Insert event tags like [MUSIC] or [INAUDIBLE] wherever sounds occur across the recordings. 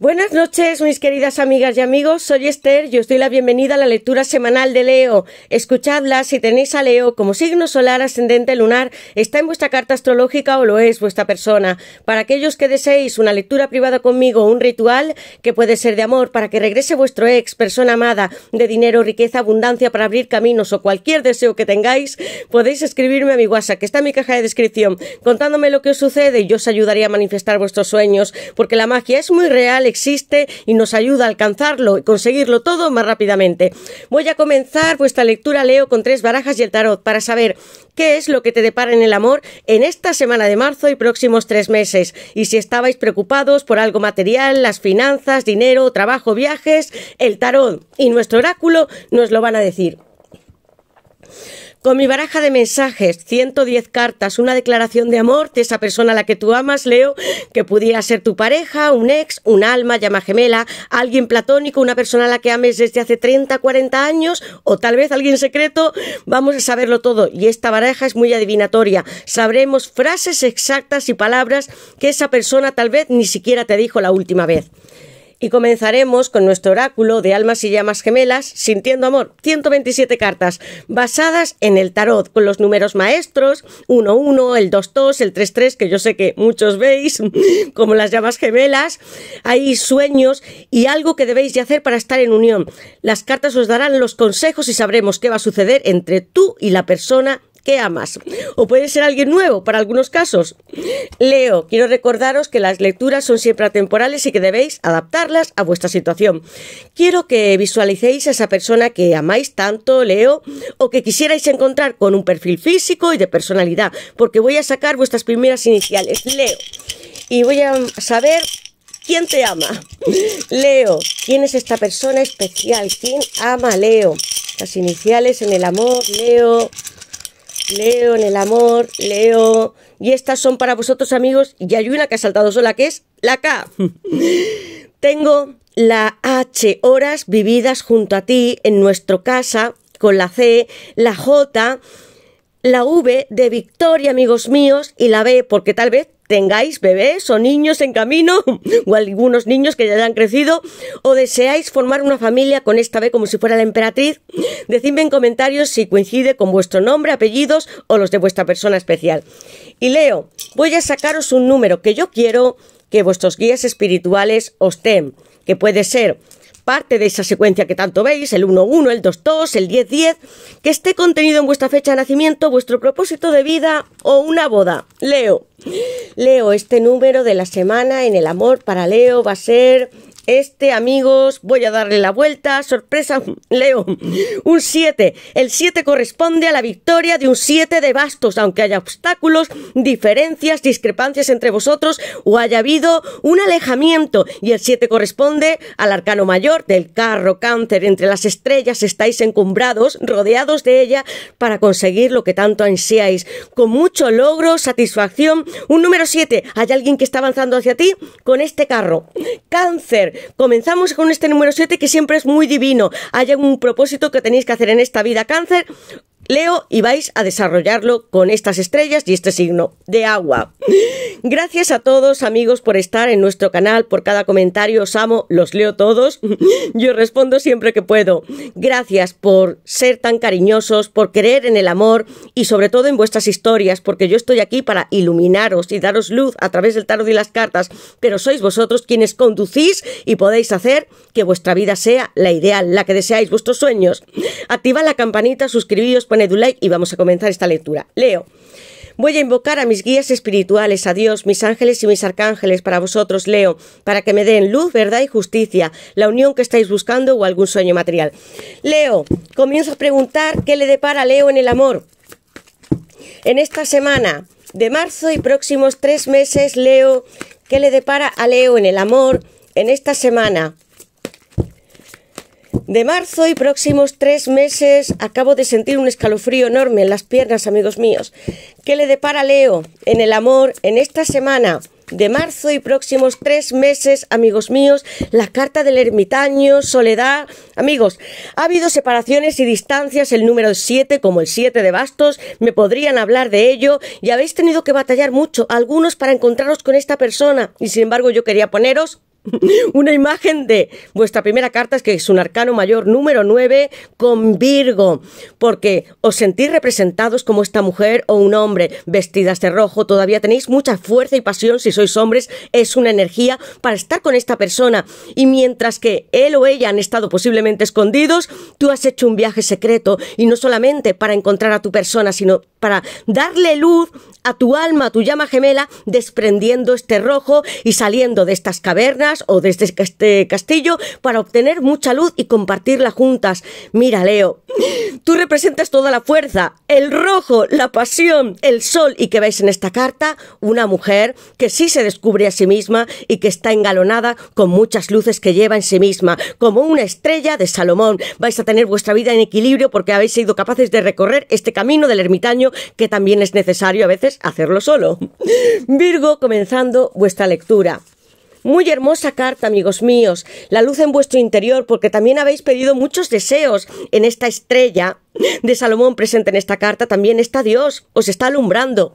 Buenas noches, mis queridas amigas y amigos. Soy Esther y os doy la bienvenida a la lectura semanal de Leo. Escuchadla si tenéis a Leo como signo solar, ascendente, lunar, está en vuestra carta astrológica o lo es vuestra persona. Para aquellos que deseéis una lectura privada conmigo, O un ritual que puede ser de amor para que regrese vuestro ex, persona amada, de dinero, riqueza, abundancia para abrir caminos o cualquier deseo que tengáis, podéis escribirme a mi WhatsApp, que está en mi caja de descripción, contándome lo que os sucede y yo os ayudaría a manifestar vuestros sueños, porque la magia es muy real existe y nos ayuda a alcanzarlo y conseguirlo todo más rápidamente. Voy a comenzar vuestra lectura, Leo, con tres barajas y el tarot para saber qué es lo que te depara en el amor en esta semana de marzo y próximos tres meses. Y si estabais preocupados por algo material, las finanzas, dinero, trabajo, viajes, el tarot y nuestro oráculo nos lo van a decir. Con mi baraja de mensajes, 110 cartas, una declaración de amor de esa persona a la que tú amas, Leo, que pudiera ser tu pareja, un ex, un alma, llama gemela, alguien platónico, una persona a la que ames desde hace 30, 40 años, o tal vez alguien secreto, vamos a saberlo todo. Y esta baraja es muy adivinatoria. Sabremos frases exactas y palabras que esa persona tal vez ni siquiera te dijo la última vez. Y comenzaremos con nuestro oráculo de almas y llamas gemelas, Sintiendo Amor, 127 cartas, basadas en el tarot, con los números maestros, 1-1, el 2-2, el 3-3, que yo sé que muchos veis, [LAUGHS] como las llamas gemelas. Hay sueños y algo que debéis de hacer para estar en unión. Las cartas os darán los consejos y sabremos qué va a suceder entre tú y la persona que amas. O puede ser alguien nuevo para algunos casos. Leo, quiero recordaros que las lecturas son siempre atemporales y que debéis adaptarlas a vuestra situación. Quiero que visualicéis a esa persona que amáis tanto, Leo, o que quisierais encontrar con un perfil físico y de personalidad, porque voy a sacar vuestras primeras iniciales, Leo. Y voy a saber ¿Quién te ama? Leo. ¿Quién es esta persona especial? ¿Quién ama a Leo? Las iniciales en el amor, Leo. Leo en el amor, Leo. Y estas son para vosotros, amigos. Y hay una que ha saltado sola, que es la K. [LAUGHS] Tengo la H, horas vividas junto a ti, en nuestro casa, con la C, la J, la V de victoria, amigos míos, y la B, porque tal vez tengáis bebés o niños en camino, [LAUGHS] o algunos niños que ya han crecido, o deseáis formar una familia con esta B como si fuera la emperatriz, decidme en comentarios si coincide con vuestro nombre, apellidos o los de vuestra persona especial. Y Leo, voy a sacaros un número que yo quiero que vuestros guías espirituales os den, que puede ser parte de esa secuencia que tanto veis, el 1-1, el 2-2, el 10-10, que esté contenido en vuestra fecha de nacimiento, vuestro propósito de vida o una boda. Leo. Leo, este número de la semana en el amor para Leo va a ser este, amigos, voy a darle la vuelta. Sorpresa, [LAUGHS] Leo. Un 7. El 7 corresponde a la victoria de un 7 de bastos, aunque haya obstáculos, diferencias, discrepancias entre vosotros o haya habido un alejamiento. Y el 7 corresponde al arcano mayor del carro cáncer. Entre las estrellas estáis encumbrados, rodeados de ella, para conseguir lo que tanto ansiáis. Con mucho logro, satisfacción. Un número 7. ¿Hay alguien que está avanzando hacia ti? Con este carro. Cáncer comenzamos con este número 7 que siempre es muy divino. Hay un propósito que tenéis que hacer en esta vida, cáncer. Leo y vais a desarrollarlo con estas estrellas y este signo de agua. Gracias a todos amigos por estar en nuestro canal, por cada comentario, os amo, los leo todos, [LAUGHS] yo respondo siempre que puedo. Gracias por ser tan cariñosos, por creer en el amor y sobre todo en vuestras historias, porque yo estoy aquí para iluminaros y daros luz a través del tarot y las cartas, pero sois vosotros quienes conducís y podéis hacer que vuestra vida sea la ideal, la que deseáis, vuestros sueños. Activa la campanita, suscribíos un like y vamos a comenzar esta lectura. Leo. Voy a invocar a mis guías espirituales, a Dios, mis ángeles y mis arcángeles para vosotros, Leo, para que me den luz, verdad y justicia, la unión que estáis buscando o algún sueño material. Leo, comienzo a preguntar qué le depara Leo en el amor. En esta semana de marzo y próximos tres meses, Leo, ¿qué le depara a Leo en el amor en esta semana? De marzo y próximos tres meses acabo de sentir un escalofrío enorme en las piernas, amigos míos. ¿Qué le depara Leo en el amor en esta semana? de marzo y próximos tres meses, amigos míos, la carta del ermitaño, soledad. Amigos, ha habido separaciones y distancias, el número 7 como el 7 de bastos, me podrían hablar de ello y habéis tenido que batallar mucho, algunos para encontraros con esta persona y sin embargo yo quería poneros [LAUGHS] una imagen de vuestra primera carta, es que es un arcano mayor número 9 con Virgo, porque os sentís representados como esta mujer o un hombre, vestidas de rojo, todavía tenéis mucha fuerza y pasión, si sois hombres, es una energía para estar con esta persona. Y mientras que él o ella han estado posiblemente escondidos, tú has hecho un viaje secreto, y no solamente para encontrar a tu persona, sino para darle luz a tu alma, a tu llama gemela, desprendiendo este rojo y saliendo de estas cavernas o desde este, este castillo para obtener mucha luz y compartirla juntas. Mira, Leo, tú representas toda la fuerza, el rojo, la pasión, el sol y que veis en esta carta una mujer que sí se descubre a sí misma y que está engalonada con muchas luces que lleva en sí misma, como una estrella de Salomón. Vais a tener vuestra vida en equilibrio porque habéis sido capaces de recorrer este camino del ermitaño que también es necesario a veces hacerlo solo. Virgo, comenzando vuestra lectura. Muy hermosa carta, amigos míos. La luz en vuestro interior, porque también habéis pedido muchos deseos en esta estrella de Salomón presente en esta carta. También está Dios, os está alumbrando.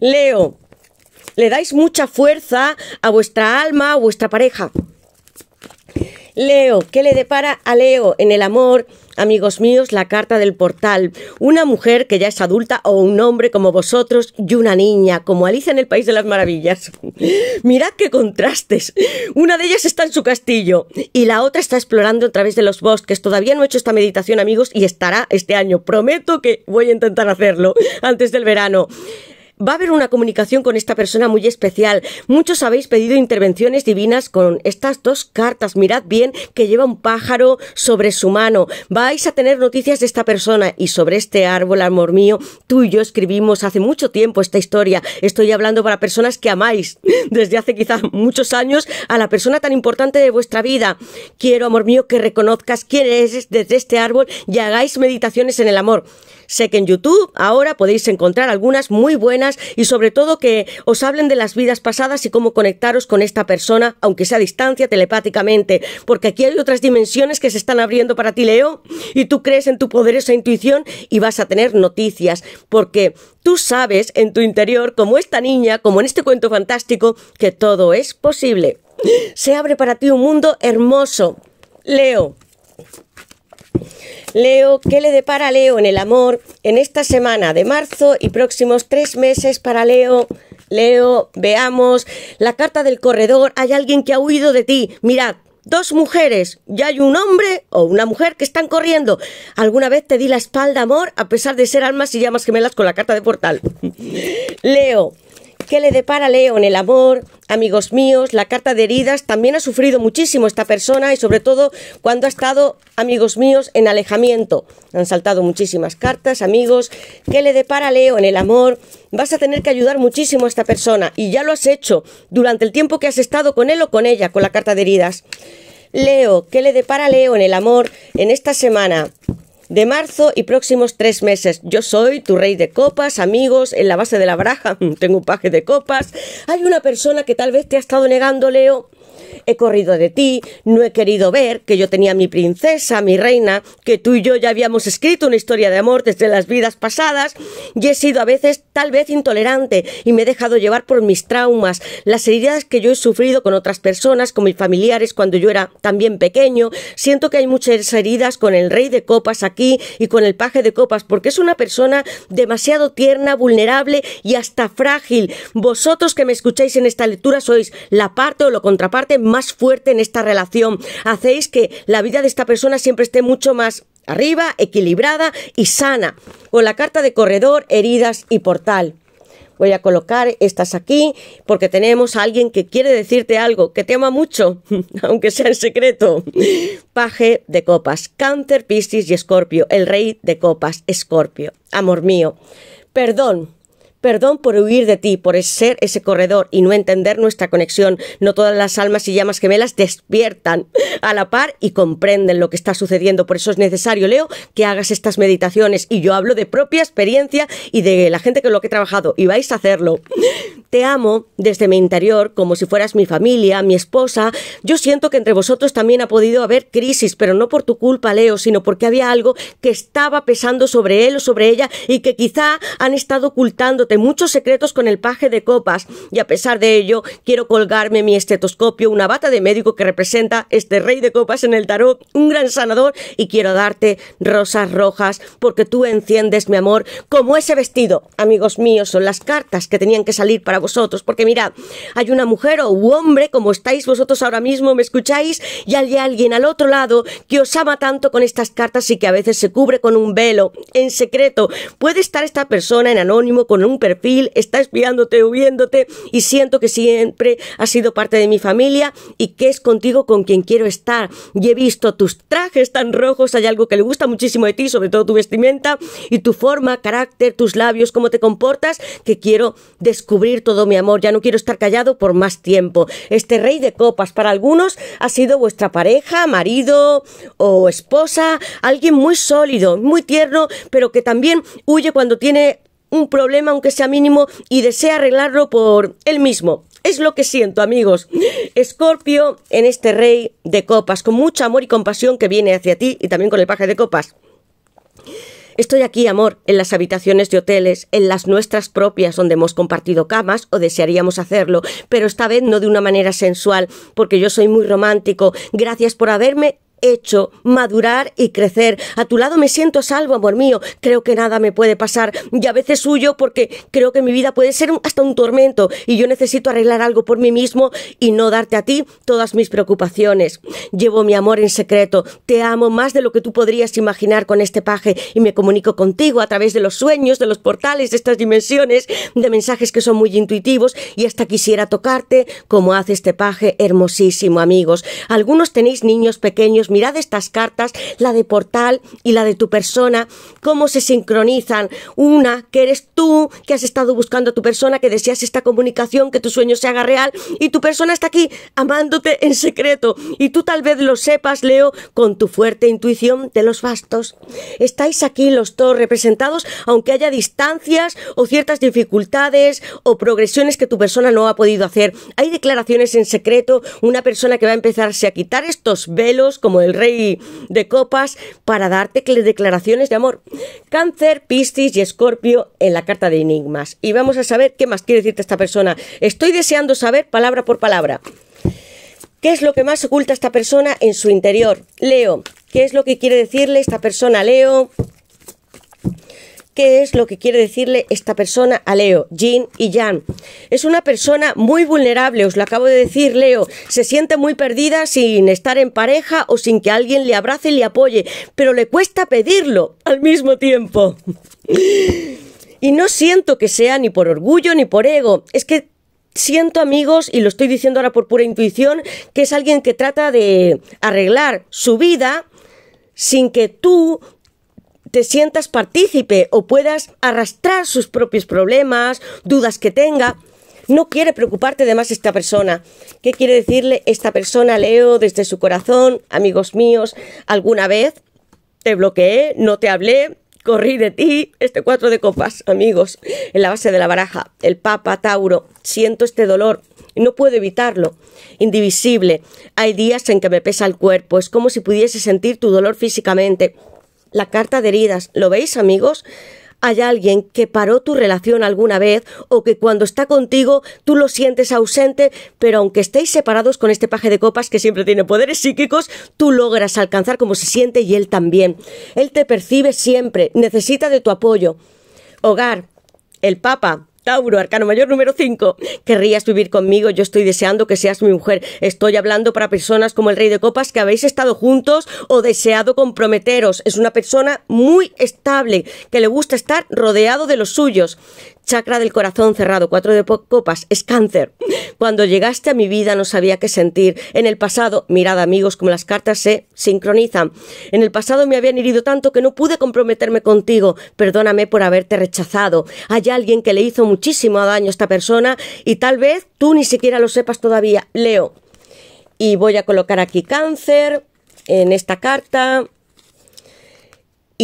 Leo, le dais mucha fuerza a vuestra alma, a vuestra pareja. Leo, ¿qué le depara a Leo en el amor? amigos míos, la carta del portal. Una mujer que ya es adulta o un hombre como vosotros y una niña, como Alicia en el País de las Maravillas. [LAUGHS] Mirad qué contrastes. Una de ellas está en su castillo y la otra está explorando a través de los bosques. Todavía no he hecho esta meditación, amigos, y estará este año. Prometo que voy a intentar hacerlo antes del verano. Va a haber una comunicación con esta persona muy especial. Muchos habéis pedido intervenciones divinas con estas dos cartas. Mirad bien que lleva un pájaro sobre su mano. Vais a tener noticias de esta persona y sobre este árbol, amor mío, tú y yo escribimos hace mucho tiempo esta historia. Estoy hablando para personas que amáis [LAUGHS] desde hace quizás muchos años a la persona tan importante de vuestra vida. Quiero, amor mío, que reconozcas quién eres desde este árbol y hagáis meditaciones en el amor. Sé que en YouTube ahora podéis encontrar algunas muy buenas y sobre todo que os hablen de las vidas pasadas y cómo conectaros con esta persona, aunque sea a distancia, telepáticamente, porque aquí hay otras dimensiones que se están abriendo para ti, Leo, y tú crees en tu poderosa intuición y vas a tener noticias, porque tú sabes en tu interior, como esta niña, como en este cuento fantástico, que todo es posible. Se abre para ti un mundo hermoso. Leo, Leo, ¿qué le depara a Leo en el amor en esta semana de marzo y próximos tres meses para Leo? Leo, veamos. La carta del corredor, hay alguien que ha huido de ti. Mirad, dos mujeres ya hay un hombre o una mujer que están corriendo. ¿Alguna vez te di la espalda, amor, a pesar de ser almas y llamas gemelas con la carta de portal? [LAUGHS] Leo, ¿Qué le depara Leo en el amor? Amigos míos, la carta de heridas también ha sufrido muchísimo esta persona y sobre todo cuando ha estado, amigos míos, en alejamiento. Han saltado muchísimas cartas, amigos. ¿Qué le depara Leo en el amor? Vas a tener que ayudar muchísimo a esta persona y ya lo has hecho durante el tiempo que has estado con él o con ella, con la carta de heridas. Leo, ¿qué le depara Leo en el amor en esta semana? de marzo y próximos tres meses. Yo soy tu rey de copas, amigos, en la base de la baraja [LAUGHS] tengo un paje de copas. Hay una persona que tal vez te ha estado negando, Leo, he corrido de ti, no he querido ver que yo tenía mi princesa, mi reina, que tú y yo ya habíamos escrito una historia de amor desde las vidas pasadas, y he sido a veces tal vez intolerante y me he dejado llevar por mis traumas, las heridas que yo he sufrido con otras personas, con mis familiares cuando yo era también pequeño. Siento que hay muchas heridas con el rey de copas aquí y con el paje de copas, porque es una persona demasiado tierna, vulnerable y hasta frágil. Vosotros que me escucháis en esta lectura sois la parte o lo contraparte más fuerte en esta relación. Hacéis que la vida de esta persona siempre esté mucho más arriba, equilibrada y sana. Con la carta de corredor, heridas y portal. Voy a colocar estas aquí porque tenemos a alguien que quiere decirte algo, que te ama mucho, [LAUGHS] aunque sea en secreto. Paje de copas, Cáncer, Piscis y Escorpio, el rey de copas, Escorpio. Amor mío, perdón Perdón por huir de ti, por ser ese corredor y no entender nuestra conexión. No todas las almas y llamas gemelas despiertan a la par y comprenden lo que está sucediendo. Por eso es necesario, Leo, que hagas estas meditaciones. Y yo hablo de propia experiencia y de la gente con lo que he trabajado. Y vais a hacerlo. Te amo desde mi interior, como si fueras mi familia, mi esposa. Yo siento que entre vosotros también ha podido haber crisis, pero no por tu culpa, Leo, sino porque había algo que estaba pesando sobre él o sobre ella y que quizá han estado ocultándote muchos secretos con el paje de copas. Y a pesar de ello, quiero colgarme mi estetoscopio, una bata de médico que representa este rey de copas en el tarot, un gran sanador, y quiero darte rosas rojas porque tú enciendes mi amor como ese vestido. Amigos míos, son las cartas que tenían que salir para vosotros, porque mira hay una mujer o un hombre, como estáis vosotros ahora mismo, me escucháis, y hay alguien al otro lado que os ama tanto con estas cartas y que a veces se cubre con un velo, en secreto. Puede estar esta persona en anónimo, con un perfil, está espiándote o viéndote, y siento que siempre ha sido parte de mi familia y que es contigo con quien quiero estar. Y he visto tus trajes tan rojos, hay algo que le gusta muchísimo de ti, sobre todo tu vestimenta y tu forma, carácter, tus labios, cómo te comportas, que quiero descubrir todo mi amor, ya no quiero estar callado por más tiempo. Este rey de copas para algunos ha sido vuestra pareja, marido o esposa, alguien muy sólido, muy tierno, pero que también huye cuando tiene un problema, aunque sea mínimo, y desea arreglarlo por él mismo. Es lo que siento, amigos. Escorpio en este rey de copas, con mucho amor y compasión que viene hacia ti y también con el paje de copas. Estoy aquí, amor, en las habitaciones de hoteles, en las nuestras propias donde hemos compartido camas o desearíamos hacerlo, pero esta vez no de una manera sensual, porque yo soy muy romántico. Gracias por haberme hecho madurar y crecer. A tu lado me siento salvo, amor mío. Creo que nada me puede pasar. Y a veces suyo porque creo que mi vida puede ser hasta un tormento y yo necesito arreglar algo por mí mismo y no darte a ti todas mis preocupaciones. Llevo mi amor en secreto. Te amo más de lo que tú podrías imaginar con este paje y me comunico contigo a través de los sueños, de los portales, de estas dimensiones, de mensajes que son muy intuitivos y hasta quisiera tocarte como hace este paje hermosísimo, amigos. Algunos tenéis niños pequeños mirad estas cartas, la de portal y la de tu persona, cómo se sincronizan. Una, que eres tú, que has estado buscando a tu persona, que deseas esta comunicación, que tu sueño se haga real, y tu persona está aquí amándote en secreto. Y tú tal vez lo sepas, Leo, con tu fuerte intuición de los bastos. Estáis aquí los dos representados, aunque haya distancias o ciertas dificultades o progresiones que tu persona no ha podido hacer. Hay declaraciones en secreto, una persona que va a empezarse a quitar estos velos como como el rey de copas para darte declaraciones de amor. Cáncer, Piscis y Escorpio en la carta de enigmas. Y vamos a saber qué más quiere decirte esta persona. Estoy deseando saber palabra por palabra. ¿Qué es lo que más oculta esta persona en su interior? Leo, ¿qué es lo que quiere decirle esta persona? Leo, qué es lo que quiere decirle esta persona a Leo, Jean y Jan. Es una persona muy vulnerable, os lo acabo de decir, Leo. Se siente muy perdida sin estar en pareja o sin que alguien le abrace y le apoye, pero le cuesta pedirlo al mismo tiempo. Y no siento que sea ni por orgullo ni por ego, es que siento amigos, y lo estoy diciendo ahora por pura intuición, que es alguien que trata de arreglar su vida sin que tú te sientas partícipe o puedas arrastrar sus propios problemas, dudas que tenga. No quiere preocuparte de más esta persona. ¿Qué quiere decirle esta persona, Leo, desde su corazón, amigos míos? ¿Alguna vez te bloqueé, no te hablé, corrí de ti este cuatro de copas, amigos, en la base de la baraja, el Papa Tauro, siento este dolor, no puedo evitarlo, indivisible, hay días en que me pesa el cuerpo, es como si pudiese sentir tu dolor físicamente, la carta de heridas. ¿Lo veis, amigos? Hay alguien que paró tu relación alguna vez o que cuando está contigo tú lo sientes ausente, pero aunque estéis separados con este paje de copas que siempre tiene poderes psíquicos, tú logras alcanzar como se siente y él también. Él te percibe siempre, necesita de tu apoyo. Hogar, el Papa, Tauro, arcano mayor número 5. Querrías vivir conmigo, yo estoy deseando que seas mi mujer. Estoy hablando para personas como el rey de copas que habéis estado juntos o deseado comprometeros. Es una persona muy estable, que le gusta estar rodeado de los suyos chakra del corazón cerrado, cuatro de copas, es cáncer. Cuando llegaste a mi vida no sabía qué sentir. En el pasado, mirad amigos, como las cartas se sincronizan. En el pasado me habían herido tanto que no pude comprometerme contigo. Perdóname por haberte rechazado. Hay alguien que le hizo muchísimo daño a esta persona y tal vez tú ni siquiera lo sepas todavía. Leo. Y voy a colocar aquí cáncer en esta carta.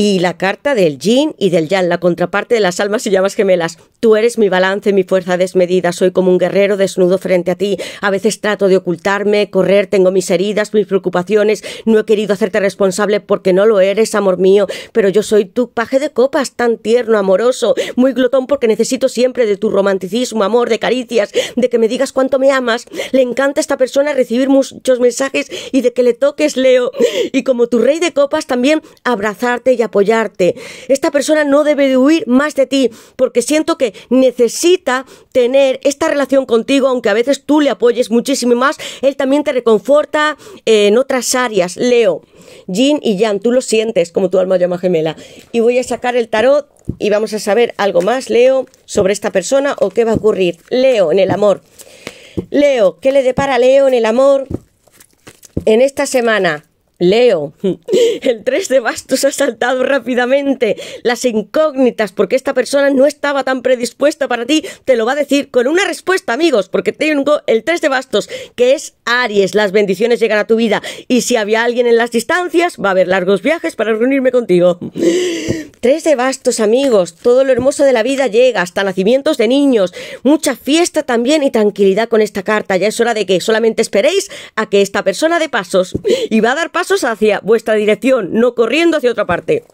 Y la carta del yin y del yang, la contraparte de las almas y llamas gemelas. Tú eres mi balance, mi fuerza desmedida, soy como un guerrero desnudo frente a ti. A veces trato de ocultarme, correr, tengo mis heridas, mis preocupaciones, no he querido hacerte responsable porque no lo eres, amor mío, pero yo soy tu paje de copas, tan tierno, amoroso, muy glotón porque necesito siempre de tu romanticismo, amor, de caricias, de que me digas cuánto me amas. Le encanta a esta persona recibir muchos mensajes y de que le toques, Leo. Y como tu rey de copas, también abrazarte y apoyarte. Esta persona no debe de huir más de ti porque siento que necesita tener esta relación contigo, aunque a veces tú le apoyes muchísimo más, él también te reconforta en otras áreas. Leo, Jin y Jan, tú lo sientes como tu alma llama gemela. Y voy a sacar el tarot y vamos a saber algo más, Leo, sobre esta persona o qué va a ocurrir. Leo, en el amor. Leo, ¿qué le depara Leo en el amor en esta semana? Leo, [LAUGHS] el 3 de bastos ha saltado rápidamente. Las incógnitas, porque esta persona no estaba tan predispuesta para ti, te lo va a decir con una respuesta, amigos, porque tengo el 3 de bastos, que es Aries. Las bendiciones llegan a tu vida. Y si había alguien en las distancias, va a haber largos viajes para reunirme contigo. 3 [LAUGHS] de bastos, amigos. Todo lo hermoso de la vida llega, hasta nacimientos de niños. Mucha fiesta también y tranquilidad con esta carta. Ya es hora de que solamente esperéis a que esta persona de pasos. Y va a dar pasos hacia vuestra dirección, no corriendo hacia otra parte.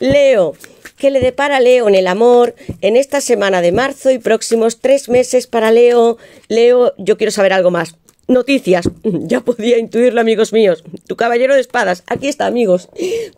Leo, ¿qué le depara Leo en el amor en esta semana de marzo y próximos tres meses para Leo? Leo, yo quiero saber algo más. Noticias, [LAUGHS] ya podía intuirlo amigos míos. Tu caballero de espadas, aquí está amigos.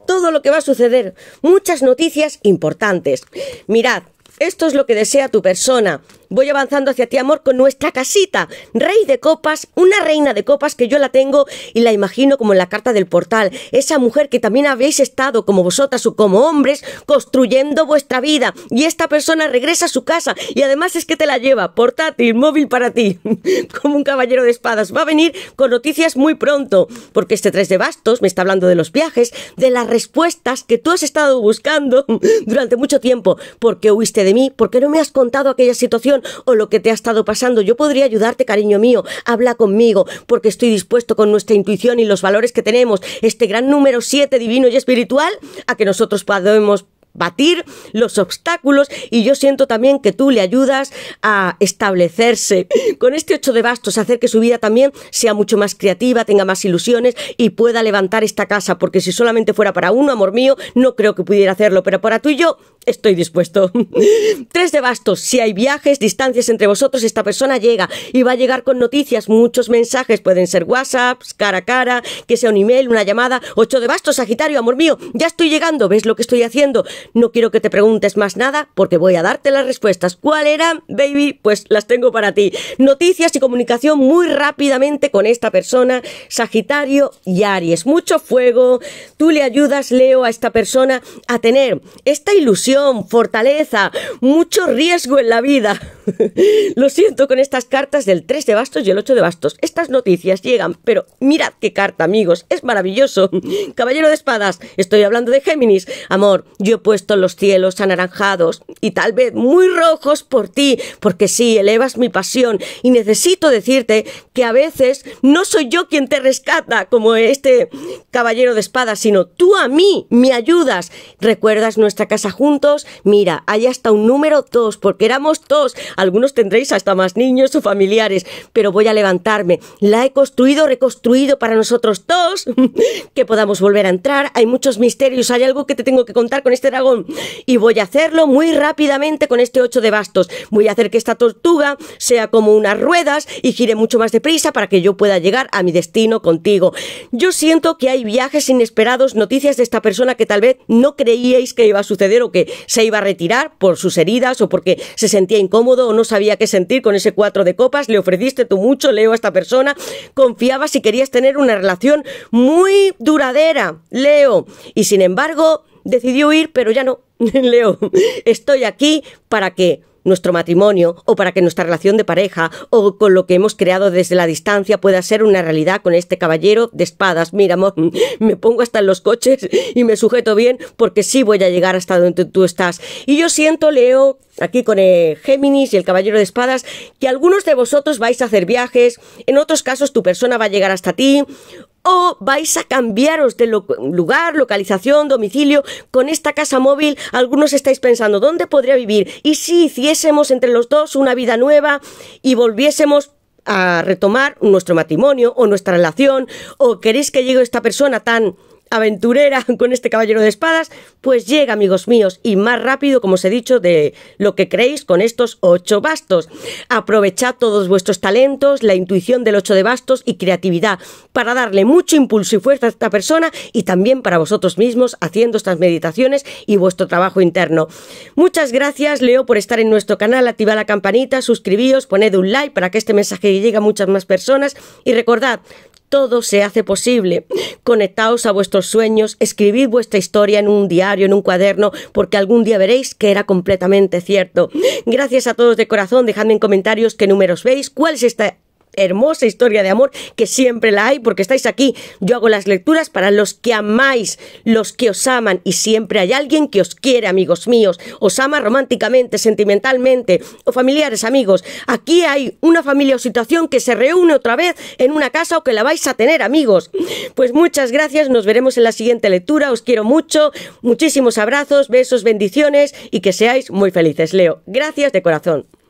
Todo lo que va a suceder, muchas noticias importantes. Mirad, esto es lo que desea tu persona voy avanzando hacia ti, amor, con nuestra casita. Rey de copas, una reina de copas que yo la tengo y la imagino como en la carta del portal. Esa mujer que también habéis estado, como vosotras o como hombres, construyendo vuestra vida. Y esta persona regresa a su casa y además es que te la lleva, portátil, móvil para ti, [LAUGHS] como un caballero de espadas. Va a venir con noticias muy pronto, porque este 3 de bastos me está hablando de los viajes, de las respuestas que tú has estado buscando [LAUGHS] durante mucho tiempo. ¿Por qué huiste de mí? ¿Por qué no me has contado aquella situación? o lo que te ha estado pasando. Yo podría ayudarte, cariño mío. Habla conmigo, porque estoy dispuesto con nuestra intuición y los valores que tenemos, este gran número 7 divino y espiritual, a que nosotros podemos batir los obstáculos y yo siento también que tú le ayudas a establecerse. Con este 8 de bastos hacer que su vida también sea mucho más creativa, tenga más ilusiones y pueda levantar esta casa, porque si solamente fuera para uno, amor mío, no creo que pudiera hacerlo, pero para tú y yo estoy dispuesto. [LAUGHS] Tres de bastos, si hay viajes, distancias entre vosotros, esta persona llega y va a llegar con noticias, muchos mensajes, pueden ser WhatsApps, cara a cara, que sea un email, una llamada. Ocho de bastos, Sagitario, amor mío, ya estoy llegando, ¿ves lo que estoy haciendo? No quiero que te preguntes más nada porque voy a darte las respuestas. ¿Cuál era, baby? Pues las tengo para ti. Noticias y comunicación muy rápidamente con esta persona, Sagitario y Aries. Mucho fuego, tú le ayudas, Leo, a esta persona a tener esta ilusión fortaleza, mucho riesgo en la vida. [LAUGHS] Lo siento con estas cartas del 3 de bastos y el 8 de bastos. Estas noticias llegan, pero mirad qué carta, amigos, es maravilloso. [LAUGHS] Caballero de espadas, estoy hablando de Géminis. Amor, yo he puesto los cielos anaranjados y tal vez muy rojos por ti, porque sí, elevas mi pasión y necesito decirte que a veces no soy yo quien te rescata como este caballero de espadas, sino tú a mí me ayudas. ¿Recuerdas nuestra casa juntos? mira, hay hasta un número dos, porque éramos dos. Algunos tendréis hasta más niños o familiares, pero voy a levantarme. La he construido, reconstruido para nosotros dos, [LAUGHS] que podamos volver a entrar. Hay muchos misterios, hay algo que te tengo que contar con este dragón. Y voy a hacerlo muy rápidamente con este 8 de bastos. Voy a hacer que esta tortuga sea como unas ruedas y gire mucho más deprisa para que yo pueda llegar a mi destino contigo. Yo siento que hay viajes inesperados, noticias de esta persona que tal vez no creíais que iba a suceder o que se iba a retirar por sus heridas o porque se sentía incómodo o no sabía qué sentir con ese cuatro de copas, le ofreciste tú mucho, leo a esta persona, confiabas y querías tener una relación muy duradera, leo, y sin embargo decidió ir, pero ya no, [LAUGHS] leo, estoy aquí para que nuestro matrimonio o para que nuestra relación de pareja o con lo que hemos creado desde la distancia pueda ser una realidad con este caballero de espadas. Mira, [LAUGHS] me pongo hasta en los coches y me sujeto bien porque sí voy a llegar hasta donde tú estás. Y yo siento, Leo, aquí con eh, Géminis y el Caballero de Espadas, que algunos de vosotros vais a hacer viajes, en otros casos tu persona va a llegar hasta ti, o vais a cambiaros de lugar, localización, domicilio. Con esta casa móvil, algunos estáis pensando, ¿dónde podría vivir? Y si hiciésemos entre los dos una vida nueva y volviésemos a retomar nuestro matrimonio o nuestra relación, o queréis que llegue esta persona tan aventurera [LAUGHS] con este caballero de espadas, pues llega, amigos míos, y más rápido, como os he dicho, de lo que creéis con estos ocho bastos. Aprovechad todos vuestros talentos, la intuición del ocho de bastos y creatividad para darle mucho impulso y fuerza a esta persona y también para vosotros mismos haciendo estas meditaciones y vuestro trabajo interno. Muchas gracias, Leo, por estar en nuestro canal, activad la campanita, suscribíos, poned un like para que este mensaje llegue a muchas más personas y recordad, todo se hace posible. Conectaos a vuestros sueños, escribid vuestra historia en un diario, en un cuaderno, porque algún día veréis que era completamente cierto. Gracias a todos de corazón, dejadme en comentarios qué números veis, cuál es esta hermosa historia de amor que siempre la hay porque estáis aquí. Yo hago las lecturas para los que amáis, los que os aman y siempre hay alguien que os quiere, amigos míos. Os ama románticamente, sentimentalmente o familiares, amigos. Aquí hay una familia o situación que se reúne otra vez en una casa o que la vais a tener, amigos. Pues muchas gracias, nos veremos en la siguiente lectura. Os quiero mucho, muchísimos abrazos, besos, bendiciones y que seáis muy felices, Leo. Gracias de corazón.